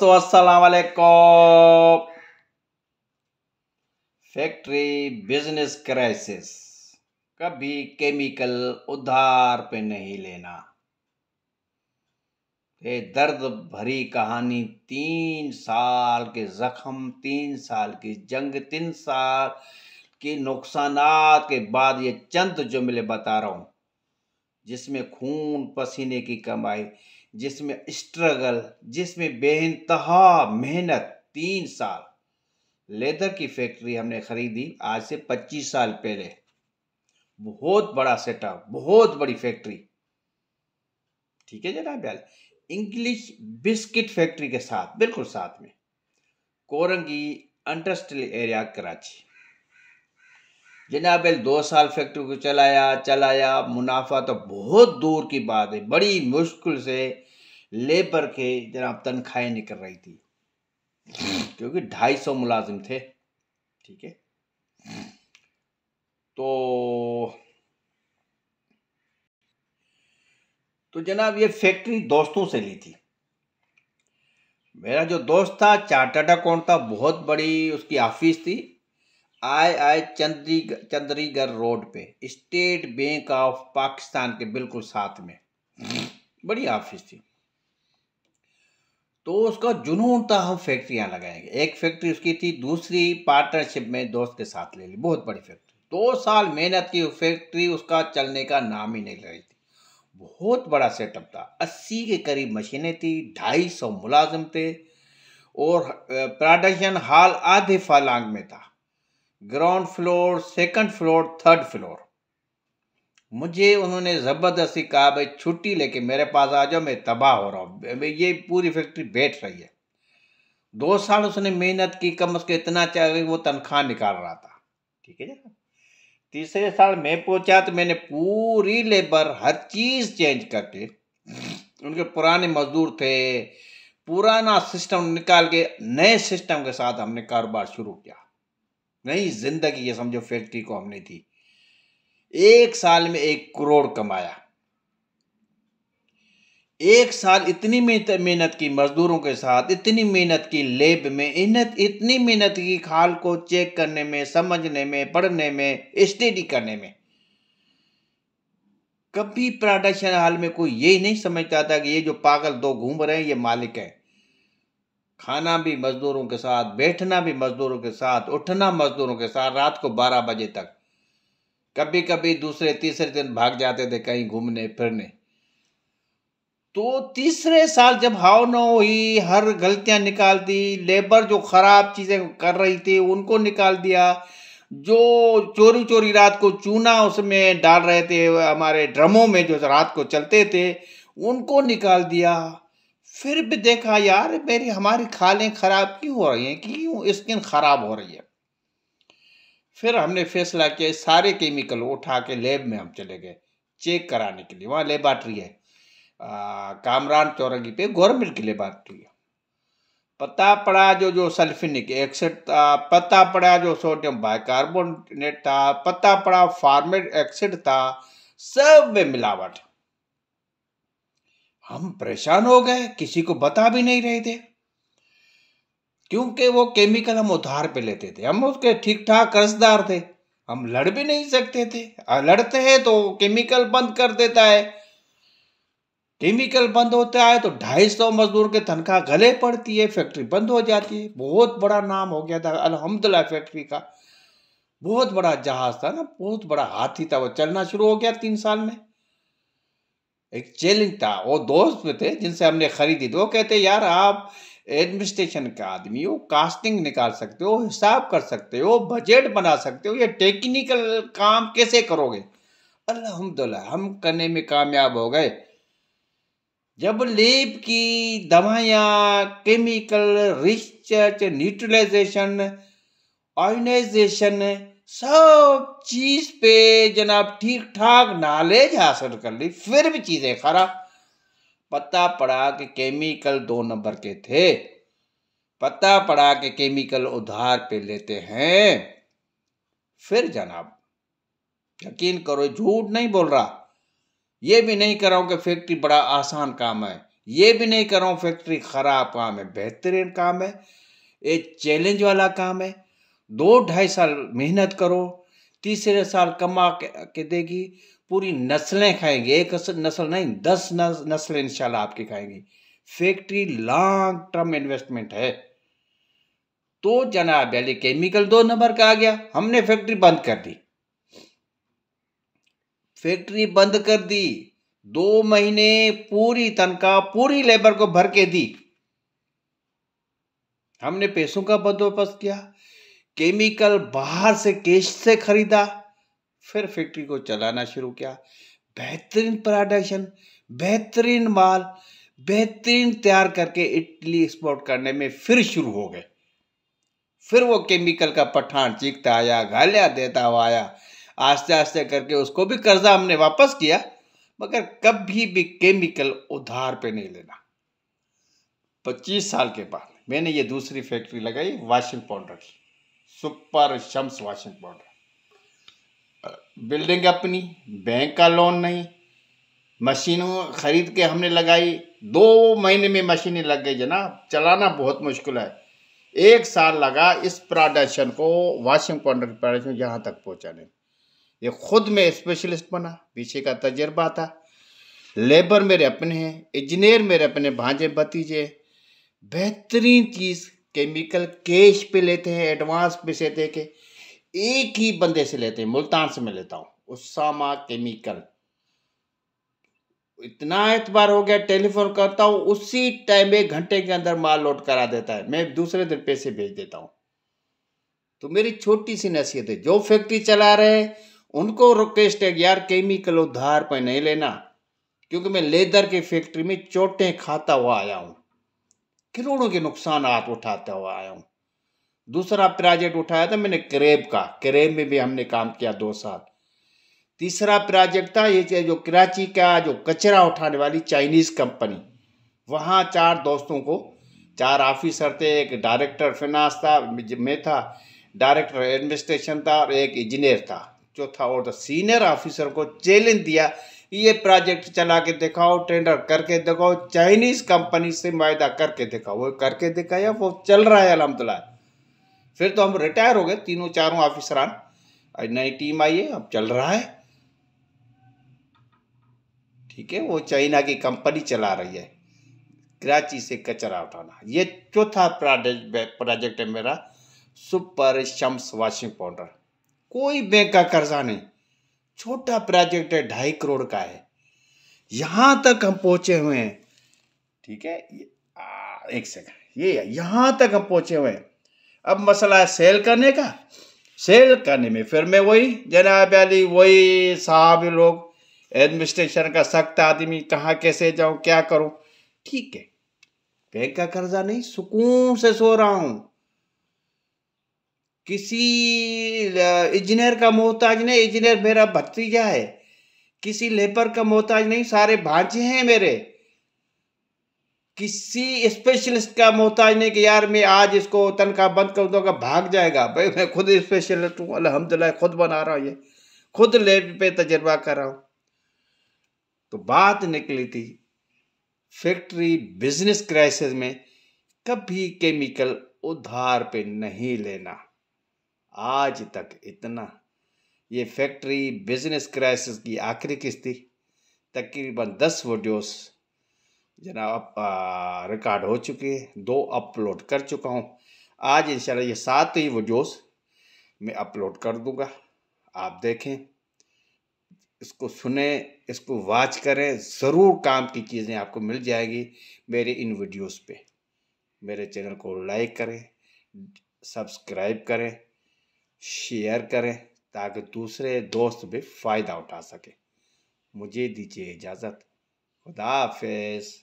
तो अस्सलाम factory business crisis कभी केमिकल उधार पे नहीं लेना ये दर्द भरी कहानी तीन साल के जख्म तीन साल की जंग तीन साल की नुकसान के बाद ये चंद जुमले बता रहा हूं जिसमें खून पसीने की कमाई जिसमें स्ट्रगल जिसमें बेनतहा मेहनत तीन साल लेदर की फैक्ट्री हमने खरीदी आज से 25 साल पहले बहुत बड़ा सेटअप बहुत बड़ी फैक्ट्री ठीक है जनाब यार इंग्लिश बिस्किट फैक्ट्री के साथ बिल्कुल साथ में कोरंगी इंडस्ट्रियल एरिया कराची जनाब दो साल फैक्ट्री को चलाया चलाया मुनाफा तो बहुत दूर की बात है बड़ी मुश्किल से लेबर के जनाब तनख्वाहें निकल रही थी क्योंकि ढाई सौ मुलाजिम थे ठीक है तो तो जनाब ये फैक्ट्री दोस्तों से ली थी मेरा जो दोस्त था चार्टर्ड अकाउंट था बहुत बड़ी उसकी ऑफिस थी आई आई चंद्री चंद्रीगढ़ रोड पे स्टेट बैंक ऑफ पाकिस्तान के बिल्कुल साथ में बड़ी ऑफिस थी तो उसका जुनून था हम फैक्ट्रियाँ लगाएंगे एक फैक्ट्री उसकी थी दूसरी पार्टनरशिप में दोस्त के साथ ले ली बहुत बड़ी फैक्ट्री दो साल मेहनत की फैक्ट्री उसका चलने का नाम ही नहीं ले रही थी बहुत बड़ा सेटअप था अस्सी के करीब मशीनें थी ढाई सौ मुलाजम थे और प्रोडक्शन हाल आधे फालांग में था ground floor second floor third floor मुझे उन्होंने ज़बरदस्ती कहा भाई छुट्टी लेके मेरे पास आ जाओ मैं तबाह हो रहा हूँ ये पूरी फैक्ट्री बैठ रही है दो साल उसने मेहनत की कम कम इतना चाहिए वो तनख्वाह निकाल रहा था ठीक है तीसरे साल मैं पहुंचा तो मैंने पूरी लेबर हर चीज़ चेंज करके उनके पुराने मजदूर थे पुराना सिस्टम निकाल के नए सिस्टम के साथ हमने कारोबार शुरू किया नई जिंदगी ये समझो फैक्ट्री को हमने दी एक साल में एक करोड़ कमाया एक साल इतनी मेहनत की मजदूरों के साथ इतनी मेहनत की लेब में इन्हत इतनी मेहनत की खाल को चेक करने में समझने में पढ़ने में स्टडी करने में कभी प्रोडक्शन हाल में कोई यही नहीं समझता था कि ये जो पागल दो घूम रहे हैं ये मालिक हैं खाना भी मजदूरों के साथ बैठना भी मजदूरों के साथ उठना मजदूरों के साथ रात को बारह बजे तक कभी कभी दूसरे तीसरे दिन भाग जाते थे कहीं घूमने फिरने तो तीसरे साल जब हाव हावनो हुई हर गलतियां निकाल दी लेबर जो खराब चीज़ें कर रही थी उनको निकाल दिया जो चोरी चोरी रात को चूना उसमें डाल रहे थे हमारे ड्रमों में जो रात को चलते थे उनको निकाल दिया फिर भी देखा यार मेरी हमारी खालें खराब क्यों हो रही हैं क्यों स्किन खराब हो रही है फिर हमने फैसला किया सारे केमिकल उठा के लैब में हम चले गए चेक कराने के लिए वहाँ लेबार्ट्री है कामरान चौरंगी पे गवर्नमेंट की लेबार्ट्री है पता पड़ा जो जो सल्फिनिक एक्सेड था पता पड़ा जो सोडियम बाइकार्बोनेट था पता पड़ा फार्मेट एक्सिड था सब में मिलावट हम परेशान हो गए किसी को बता भी नहीं रहे थे क्योंकि वो केमिकल हम उधार पे लेते थे हम उसके ठीक ठाक कर्जदार थे हम लड़ भी नहीं सकते थे लड़ते हैं तो केमिकल बंद कर देता है केमिकल बंद होता है तो ढाई सौ मजदूर के तनख्वाह गले पड़ती है फैक्ट्री बंद हो जाती है बहुत बड़ा नाम हो गया था अलहमदुल्ला फैक्ट्री का बहुत बड़ा जहाज था ना बहुत बड़ा हाथी था वो चलना शुरू हो गया तीन साल में एक चैलेंज था वो दोस्त थे जिनसे हमने खरीदी थी वो कहते यार आप एडमिनिस्ट्रेशन का आदमी हो कास्टिंग निकाल सकते हो हिसाब कर सकते हो बजट बना सकते हो ये टेक्निकल काम कैसे करोगे अलहमदुल्ला हम करने में कामयाब हो गए जब लेप की दवाइयाँ केमिकल रिसर्च न्यूट्रलाइजेशन ऑर्गेनाइजेशन सब चीज़ पे जनाब ठीक ठाक नॉलेज हासिल कर ली फिर भी चीज़ें खराब पता पड़ा कि केमिकल दो नंबर के थे पता पड़ा कि केमिकल उधार पे लेते हैं फिर जनाब यकीन करो झूठ नहीं बोल रहा ये भी नहीं कर रहा हूं कि फैक्ट्री बड़ा आसान काम है ये भी नहीं कर रहा हूं फैक्ट्री खराब काम है बेहतरीन काम है एक चैलेंज वाला काम है दो ढाई साल मेहनत करो तीसरे साल कमा के देगी पूरी नस्लें खाएंगे एक नस्ल नहीं दस नस्लें इंशाल्लाह आपकी खाएंगी फैक्ट्री लॉन्ग टर्म इन्वेस्टमेंट है तो जनाब अली केमिकल दो नंबर का आ गया हमने फैक्ट्री बंद कर दी फैक्ट्री बंद कर दी दो महीने पूरी तनख्वाह पूरी लेबर को भर के दी हमने पैसों का बंदोबस्त किया केमिकल बाहर से कैश से खरीदा फिर फैक्ट्री को चलाना शुरू किया बेहतरीन प्रोडक्शन बेहतरीन माल बेहतरीन तैयार करके इटली एक्सपोर्ट करने में फिर शुरू हो गए फिर वो केमिकल का पठान चीखता आया गालिया देता हुआ आया आस्ते आस्ते करके उसको भी कर्जा हमने वापस किया मगर कभी भी केमिकल उधार पे नहीं लेना 25 साल के बाद मैंने ये दूसरी फैक्ट्री लगाई वाशिंग पाउडर की super Shams washing powder building अपनी बैंक का लोन नहीं मशीनों खरीद के हमने लगाई दो महीने में मशीनें लग गई जनाब चलाना बहुत मुश्किल है एक साल लगा इस प्रोडक्शन को वाशिंग पाउडर प्रोडक्शन यहाँ तक पहुँचाने ये खुद में स्पेशलिस्ट बना पीछे का तजर्बा था लेबर मेरे अपने हैं इंजीनियर मेरे अपने भांजे भतीजे बेहतरीन चीज़ केमिकल कैश पे लेते हैं एडवांस पे दे के एक ही बंदे से लेते हैं मुल्तान से मैं लेता हूँ उसामा केमिकल इतना एतबार हो गया टेलीफोन करता हूँ उसी टाइम एक घंटे के अंदर माल लोड करा देता है मैं दूसरे दिन पैसे भेज देता हूँ तो मेरी छोटी सी नसीहत है जो फैक्ट्री चला रहे हैं उनको रिक्वेस्ट है यार केमिकल उधार पर नहीं लेना क्योंकि मैं लेदर की फैक्ट्री में चोटें खाता हुआ आया हूँ करोड़ों के नुकसान हाथ उठाता हुआ आया हूँ दूसरा प्रोजेक्ट उठाया था मैंने करेब का करेब में भी हमने काम किया दो साल तीसरा प्रोजेक्ट था ये जो कराची का जो कचरा उठाने वाली चाइनीज़ कंपनी वहाँ चार दोस्तों को चार ऑफिसर थे एक डायरेक्टर फिनांस था मैं था डायरेक्टर एडमिनिस्ट्रेशन था और एक इंजीनियर था चौथा और था सीनियर ऑफिसर को चैलेंज दिया ये प्रोजेक्ट चला के दिखाओ टेंडर करके दिखाओ चाइनीज़ कंपनी से माहा करके दिखाओ वो करके दिखाया वो चल रहा है अलहमदिल्ला फिर तो हम रिटायर हो गए तीनों चारों ऑफिसरान नई टीम आई है अब चल रहा है ठीक है वो चाइना की कंपनी चला रही है कराची से कचरा उठाना ये चौथा प्रोजेक्ट है मेरा सुपर शम्स वाशिंग पाउडर कोई बैंक का कर्जा नहीं छोटा प्रोजेक्ट है ढाई करोड़ का है यहां तक हम पहुंचे हुए हैं ठीक है एक सेकंड ये यहां तक हम पहुंचे हुए हैं अब मसला है सेल करने का सेल करने में फिर मैं वही जनाब अली वही साहब लोग एडमिनिस्ट्रेशन का सख्त आदमी कहाँ कैसे जाऊँ क्या करूँ ठीक है बैंक का कर्जा नहीं सुकून से सो रहा हूँ किसी इंजीनियर का मोहताज नहीं इंजीनियर मेरा भतीजा है किसी लेबर का मोहताज नहीं सारे भांजे हैं मेरे किसी स्पेशलिस्ट का मोहताज नहीं कि यार मैं आज इसको तनख्वाह बंद कर दूंगा भाग जाएगा भाई मैं खुद स्पेशलिस्ट हूँ अलहमदिल्ला खुद बना रहा हूँ ये खुद लेब पे तजर्बा कर रहा हूँ तो बात निकली थी फैक्ट्री बिजनेस क्राइसिस में कभी केमिकल उधार पे नहीं लेना आज तक इतना ये फैक्ट्री बिजनेस क्राइसिस की आखिरी किस्त थी तकरीबन दस वीडियोस जनाब रिकॉर्ड हो चुके दो अपलोड कर चुका हूँ आज इंशाल्लाह ये सात ही वीडियोस मैं अपलोड कर दूँगा आप देखें इसको सुने इसको वाच करें ज़रूर काम की चीज़ें आपको मिल जाएगी मेरे इन वीडियोस पे मेरे चैनल को लाइक करें सब्सक्राइब करें शेयर करें ताकि दूसरे दोस्त भी फ़ायदा उठा सके मुझे दीजिए इजाज़त खुदा हाफिज़